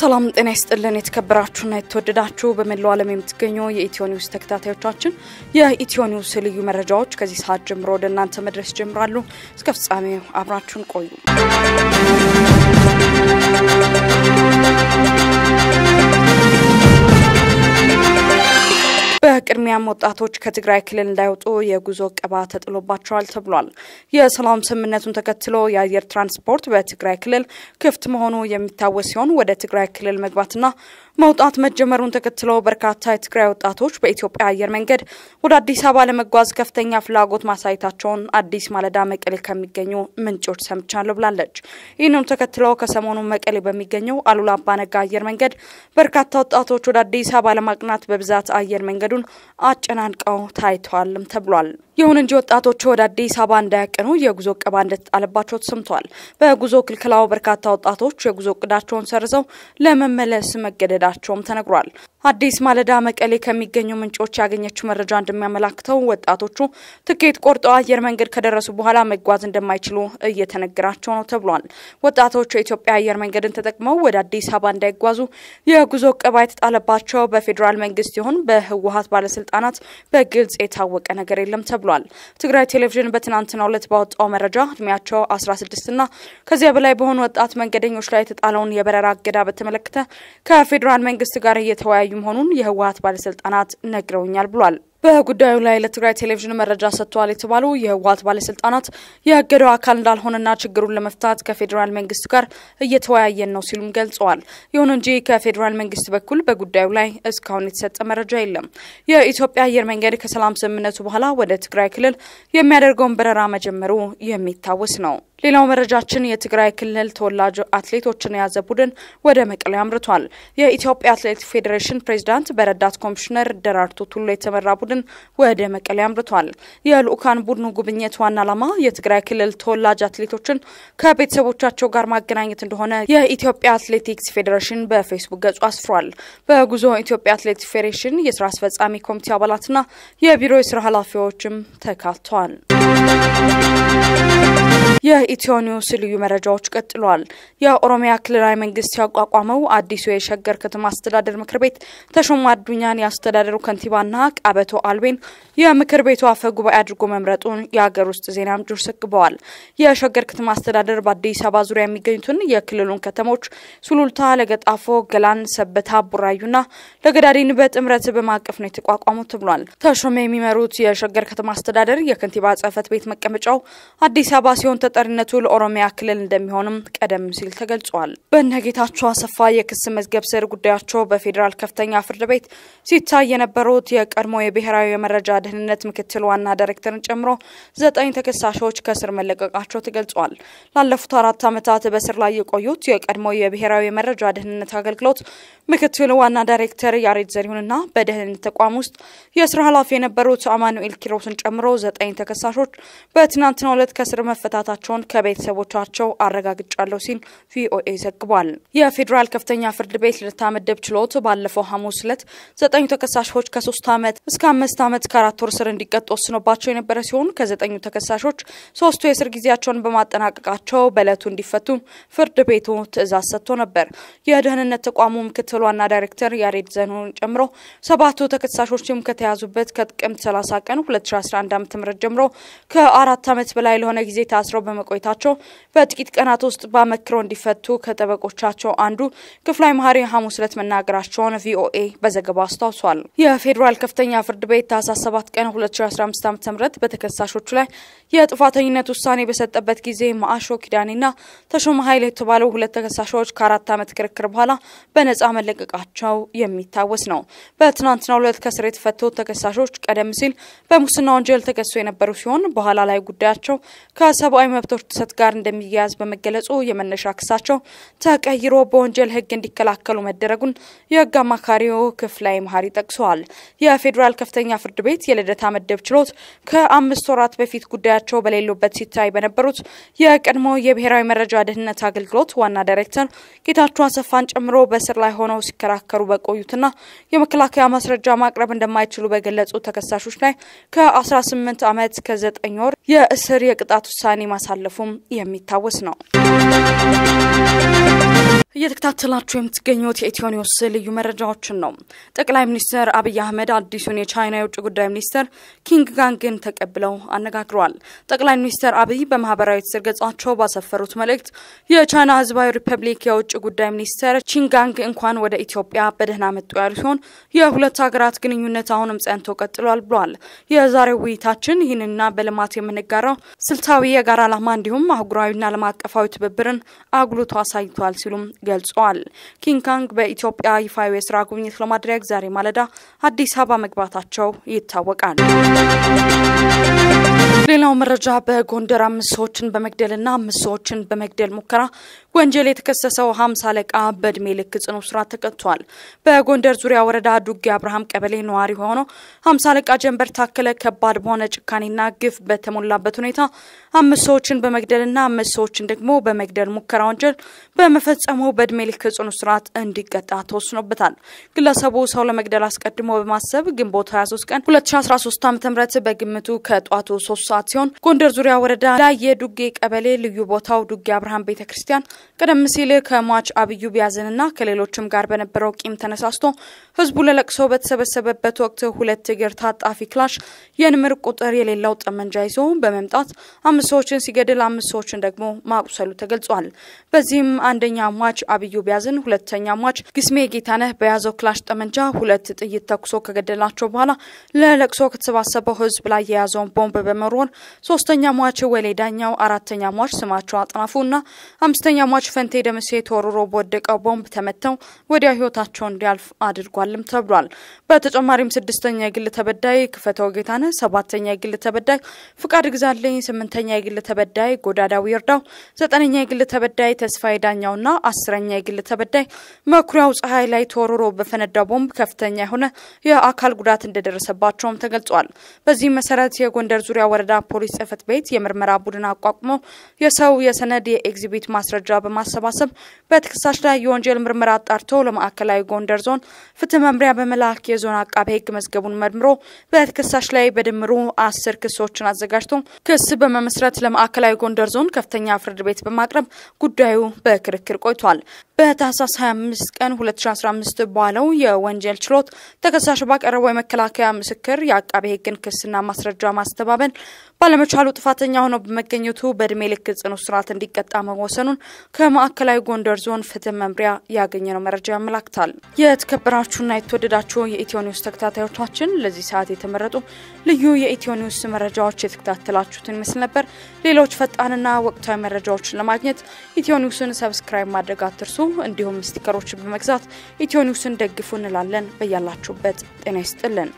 ሰላም ጤና ይስጥልን። የተከበራችሁና የተወደዳችሁ በመላው ዓለም የምትገኙ የኢትዮ ኒውስ ተከታታዮቻችን የኢትዮ ኒውስ ልዩ መረጃዎች ከዚህ ሰዓት ጀምሮ ወደ እናንተ መድረስ ጀምራሉ። እስከ ፍጻሜው አብራችሁን ቆዩ። በኦሮሚያም ወጣቶች ከትግራይ ክልል እንዳይወጡ የጉዞ ቀባ ተጥሎባቸዋል ተብሏል። የሰላም ስምምነቱን ተከትሎ የአየር ትራንስፖርት በትግራይ ክልል ክፍት መሆኑ የሚታወስ ሲሆን ወደ ትግራይ ክልል መግባትና መውጣት መጀመሩን ተከትሎ በርካታ የትግራይ ወጣቶች በኢትዮጵያ አየር መንገድ ወደ አዲስ አበባ ለመጓዝ ከፍተኛ ፍላጎት ማሳየታቸውን አዲስ ማለዳ መቀሌ ከሚገኙ ምንጮች ሰምቻለሁ ብላለች። ይህንኑ ተከትሎ ከሰሞኑ መቀሌ በሚገኘው አሉላ አባነጋ አየር መንገድ በርካታ ወጣቶች ወደ አዲስ አበባ ለማቅናት በብዛት አየር መንገዱን አጨናንቀው ታይተዋልም ተብሏል። ይሁን እንጂ ወጣቶቹ ወደ አዲስ አበባ እንዳያቀኑ የጉዞ እቀባ እንደተጣለባቸው ተሰምቷል። በጉዞ ክልከላው በርካታ ወጣቶች የጉዞ እቅዳቸውን ሰርዘው ለመመለስ መገደዳቸውም ተነግሯል። አዲስ ማለዳ መቀሌ ከሚገኙ ምንጮች ያገኘችው መረጃ እንደሚያመላክተው ወጣቶቹ ትኬት ቆርጠው አየር መንገድ ከደረሱ በኋላ መጓዝ እንደማይችሉ እየተነገራቸው ነው ተብሏል። ወጣቶቹ የኢትዮጵያ አየር መንገድን ተጠቅመው ወደ አዲስ አበባ እንዳይጓዙ የጉዞ እቀባ የተጣለባቸው በፌዴራል መንግስት ይሁን በህወሀት ባለስልጣናት በግልጽ የታወቀ ነገር የለም ተብሏል። ትግራይ ቴሌቪዥን በትናንትናው ዕለት ባወጣው መረጃ እድሜያቸው 16ና ከዚያ በላይ በሆኑ ወጣት መንገደኞች ላይ የተጣለውን የበረራ እገዳ በተመለከተ ከፌዴራል መንግስት ጋር እየተወያዩ መሆኑን የህወሀት ባለስልጣናት ነግረውኛል ብሏል። በጉዳዩ ላይ ለትግራይ ቴሌቪዥን መረጃ ሰጥተዋል የተባሉ የህወሀት ባለስልጣናት የእገዳው አካል እንዳልሆነና ችግሩን ለመፍታት ከፌዴራል መንግስት ጋር እየተወያየን ነው ሲሉም ገልጸዋል። ይሁን እንጂ ከፌዴራል መንግስት በኩል በጉዳዩ ላይ እስካሁን የተሰጠ መረጃ የለም። የኢትዮጵያ አየር መንገድ ከሰላም ስምምነቱ በኋላ ወደ ትግራይ ክልል የሚያደርገውን በረራ መጀመሩ የሚታወስ ነው። ሌላው መረጃችን የትግራይ ክልል ተወላጅ አትሌቶችን የያዘ ቡድን ወደ መቀሌ አምርቷል። የኢትዮጵያ አትሌቲክስ ፌዴሬሽን ፕሬዚዳንት በረዳት ኮሚሽነር ደራርቱ ቱሉ የተመራ ቡድን ወደ መቀሌ አምርቷል። የልኡካን ቡድኑ ጉብኝት ዋና ዓላማ የትግራይ ክልል ተወላጅ አትሌቶችን ከቤተሰቦቻቸው ጋር ማገናኘት እንደሆነ የኢትዮጵያ አትሌቲክስ ፌዴሬሽን በፌስቡክ ገጹ አስፍሯል። በጉዞ ኢትዮጵያ አትሌቲክስ ፌዴሬሽን የስራ አስፈጻሚ ኮሚቴ አባላትና የቢሮ የስራ ኃላፊዎችም ተካተዋል። የኢትዮ ኒውስ ልዩ መረጃዎች ቀጥሏል። የኦሮሚያ ክልላዊ መንግስት ያቋቋመው አዲሱ የሸገር ከተማ አስተዳደር ምክር ቤት ተሾሞ አዱኛን የአስተዳደሩ ከንቲባና ቃበቶ አልቤን የምክር ቤቱ አፈ ጉባኤ አድርጎ መምረጡን የሀገር ውስጥ ዜና ምንጮች ዘግበዋል። የሸገር ከተማ አስተዳደር በአዲስ አበባ ዙሪያ የሚገኙትን የክልሉን ከተሞች ሱሉልታ፣ ለገጣፎ፣ ገላን፣ ሰበታ፣ ቡራዩና ለገዳዲን በጥምረት በማቀፍ ነው የተቋቋሙት ተብሏል። ተሾመ የሚመሩት የሸገር ከተማ አስተዳደር የከንቲባ ጽህፈት ቤት መቀመጫው አዲስ አበባ ሲሆን ተጠሪነቱ ለኦሮሚያ ክልል እንደሚሆንም ቀደም ሲል ተገልጿል። በነጌታቸው አሰፋ የክስ መዝገብ ስር ጉዳያቸው በፌዴራል ከፍተኛ ፍርድ ቤት ሲታይ የነበሩት የቀድሞ የብሔራዊ የመረጃ ደህንነት ምክትል ዋና ዳይሬክተርን ጨምሮ ዘጠኝ ተከሳሾች ከስር መለቀቃቸው ተገልጿል። ላለፉት አራት ዓመታት በስር ላይ የቆዩት የቀድሞ የብሔራዊ የመረጃ ደህንነት አገልግሎት ምክትል ዋና ዳይሬክተር ያሬድ ዘሪሁንና በደህንነት ተቋም ውስጥ የስራ ኃላፊ የነበሩት አማኑኤል ኪሮስን ጨምሮ ዘጠኝ ተከሳሾች በትናንትናው ዕለት ከስር መፈታታቸው መያዛቸውን ከቤተሰቦቻቸው አረጋግጫለሁ ሲል ቪኦኤ ዘግቧል። የፌዴራል ከፍተኛ ፍርድ ቤት ልደታ ምድብ ችሎት ባለፈው ሐሙስ ዕለት ዘጠኙ ተከሳሾች ከሶስት ዓመት እስከ አምስት ዓመት ከአራት ወር ስር እንዲቀጡ ወስኖባቸው የነበረ ሲሆን ከዘጠኙ ተከሳሾች ሶስቱ የስር ጊዜያቸውን በማጠናቀቃቸው በዕለቱ እንዲፈቱ ፍርድ ቤቱ ትዕዛዝ ሰጥቶ ነበር። የደህንነት ተቋሙ ምክትል ዋና ዳይሬክተር ያሬድ ዘንሁን ጨምሮ ሰባቱ ተከሳሾችም ከተያዙበት ከጥቅምት 30 ቀን 2011 ም ጀምሮ ከአራት ዓመት በላይ ለሆነ ጊዜ ታስረው በመቆየታቸው በጥቂት ቀናት ውስጥ በአመክሮ እንዲፈቱ ከጠበቆቻቸው አንዱ ክፍላይ መሀሪ ሐሙስ ዕለት መናገራቸውን ቪኦኤ በዘገባ አስታውሷል። የፌዴራል ከፍተኛ ፍርድ ቤት ታህሳስ 7 ቀን 2015 ዓ ም በተከሳሾቹ ላይ የጥፋተኝነት ውሳኔ በሰጠበት ጊዜ ማአሾ ኪዳኔና ተሾመ ኃይል የተባሉ ሁለት ተከሳሾች ከአራት ዓመት ክርክር በኋላ በነጻ መለቀቃቸው የሚታወስ ነው። በትናንትናው ዕለት ከስር የተፈቱ ተከሳሾች ቀደም ሲል በሙስና ወንጀል ተከሶ የነበሩ ሲሆን በኋላ ላይ ጉዳያቸው ከሰብአዊ መብቶች ጥሰት ጋር እንደሚያያዝ በመገለጹ የመነሻ ክሳቸው ተቀይሮ በወንጀል ህግ እንዲከላከሉ መደረጉን የህግ አማካሪው ክፍላይ መሀሪ ጠቅሰዋል። የፌዴራል ከፍተኛ ፍርድ ቤት የልደታ መደብ ችሎት ከአምስት ወራት በፊት ጉዳያቸው በሌሉበት ሲታይ በነበሩት የቀድሞ የብሔራዊ መረጃ ደህንነት አገልግሎት ዋና ዳይሬክተር ጌታቸው አሰፋን ጨምሮ በስር ላይ ሆነው ሲከራከሩ በቆዩትና የመከላከያ ማስረጃ ማቅረብ እንደማይችሉ በገለጹ ተከሳሾች ላይ ከ18 ዓመት ከ9 ወር የእስር የቅጣት ውሳኔ ማሳለፉም የሚታወስ ነው። እየተከታተላችሁ የምትገኙት የኢትዮ ኒውስ ልዩ መረጃዎችን ነው። ጠቅላይ ሚኒስትር አብይ አህመድ አዲሱን የቻይና የውጭ ጉዳይ ሚኒስትር ኪንግ ጋንግን ተቀብለው አነጋግረዋል። ጠቅላይ ሚኒስትር አብይ በማህበራዊ ትስስር ገጻቸው ባሰፈሩት መልእክት የቻይና ህዝባዊ ሪፐብሊክ የውጭ ጉዳይ ሚኒስትር ቺንጋንግ እንኳን ወደ ኢትዮጵያ በደህና መጡ ያሉ ሲሆን የሁለት ሀገራት ግንኙነት አሁንም ጸንቶ ቀጥሏል ብሏል። የዛሬው ውይይታችን ይህንና በልማት የምንጋራው ስልታዊ የጋራ ዓላማ እንዲሁም አህጉራዊና ዓለም አቀፋዊ ትብብርን አጉልቶ አሳይቷል ሲሉም ገልጿል። ኪንካንግ በኢትዮጵያ ይፋዊ የስራ ጉብኝት ለማድረግ ዛሬ ማለዳ አዲስ አበባ መግባታቸው ይታወቃል። ሌላው መረጃ በጎንደር አምስት ሰዎችን በመግደልና አምስት ሰዎችን በመግደል ሙከራ ወንጀል የተከሰሰው ሀምሳ አለቃ በእድሜ ልክ ጽኑ እስራት ተቀጥቷል። በጎንደር ዙሪያ ወረዳ ዱጌ አብርሃም ቀበሌ ነዋሪ ሆኖ ሀምሳ አለቃ ጀንበር ታከለ ከባድ በሆነ ጭካኔና ግፍ በተሞላበት ሁኔታ አምስት ሰዎችን በመግደልና አምስት ሰዎችን ደግሞ በመግደል ሙከራ ወንጀል በመፈጸሙ በእድሜ ልክ ጽኑ እስራት እንዲቀጣ ተወስኖበታል። ግለሰቡ ሰው ለመግደል አስቀድሞ በማሰብ ግንቦት 23 ቀን 2013 ዓ ም በግምቱ ከጧቱ ሶስት ሰዓት ሲሆን ጎንደር ዙሪያ ወረዳ ላይ የዱጌ ቀበሌ ልዩ ቦታው ዱጌ አብርሃም ቤተ ክርስቲያን ቀደም ሲል ከሟች አብዩ ቢያዝንና ከሌሎችም ጋር በነበረው ቂም ተነሳስቶ ህዝቡ ለለቅሶ በተሰበሰበበት ወቅት ሁለት እግር ታጣፊ ክላሽ የንምር ቁጥር የሌለው ጠመንጃ ይዞ በመምጣት አምስት ሰዎችን ሲገድል አምስት ሰዎችን ደግሞ ማቁሰሉ ተገልጿል። በዚህም አንደኛ ሟች አብዩ ቢያዝን፣ ሁለተኛ ሟች ግስሜ ጌታነህ በያዘው ክላሽ ጠመንጃ ሁለት ጥይት ተኩሶ ከገደላቸው በኋላ ለለቅሶ ከተሰባሰበው ህዝብ ላይ የያዘውን ቦምብ በመሮር ሶስተኛ ሟች ወሌ ዳኛው፣ አራተኛ ሟች ስማቸው አጥናፉ እና አምስተኛ ሟች ፈንቴ ደምሴ ተወርሮ በወደቀው ቦምብ ተመተው ወዲያ ህይወታቸው እንዲያልፍ አድርጓልም ተብሏል። በተጨማሪም ስድስተኛ የግል ተበዳይ ክፈተው ጌታነህ፣ ሰባተኛ የግል ተበዳይ ፍቃድ ግዛለኝ፣ ስምንተኛ የግል ተበዳይ ጎዳዳዊ ይርዳው፣ ዘጠነኛ የግል ተበዳይ ተስፋዬ ዳኛውና አስረኛ የግል ተበዳይ መኩሪያው ፀሐይ ላይ ተወርሮ በፈነዳው ቦምብ ከፍተኛ የሆነ የአካል ጉዳት እንደደረሰባቸውም ተገልጿል። በዚህ መሰረት የጎንደር ዙሪያ ወረዳ ፖሊስ ጽህፈት ቤት የምርመራ ቡድን አቋቁሞ የሰው የሰነድ የኤግዚቢት ማስረጃ በማሰባሰብ በተከሳሽ ላይ የወንጀል ምርመራ አጣርቶ ለማዕከላዊ ጎንደር ዞን ፍትህ መምሪያ በመላክ የዞን አቃቤ ህግ መዝገቡን መርምሮ በተከሳሽ ላይ በድምሩ አስር ክሶችን አዘጋጅቶ ክስ በመመስረት ለማዕከላዊ ጎንደር ዞን ከፍተኛ ፍርድ ቤት በማቅረብ ጉዳዩ በክርክር ቆይቷል። በታህሳስ 25 ቀን 2015 ባለው የወንጀል ችሎት ተከሳሽ ባቀረበው የመከላከያ ምስክር የአቃቤ ሕግን ክስና ማስረጃ ማስተባበል ባለመቻሉ ጥፋተኛ ሆኖ በመገኘቱ በእድሜ ልክ ጽኑ እስራት እንዲቀጣ መወሰኑን ከማዕከላዊ ጎንደር ዞን ፍትህ መምሪያ ያገኘነው መረጃ ያመላክታል። የተከበራችሁና የተወደዳችሁ የኢትዮ ኒውስ ተከታታዮቻችን ለዚህ ሰዓት የተመረጡ ልዩ የኢትዮ ኒውስ መረጃዎች የተከታተላችሁትን ይመስል ነበር። ሌሎች ፈጣንና ወቅታዊ መረጃዎችን ለማግኘት ኢትዮ ኒውስን ሰብስክራይብ ማድረግ አትርሱ። እንዲሁም ስቲከሮችን በመግዛት ኢትዮ ኒውስን ደግፉ እንላለን። በያላችሁበት ጤና ይስጥልን።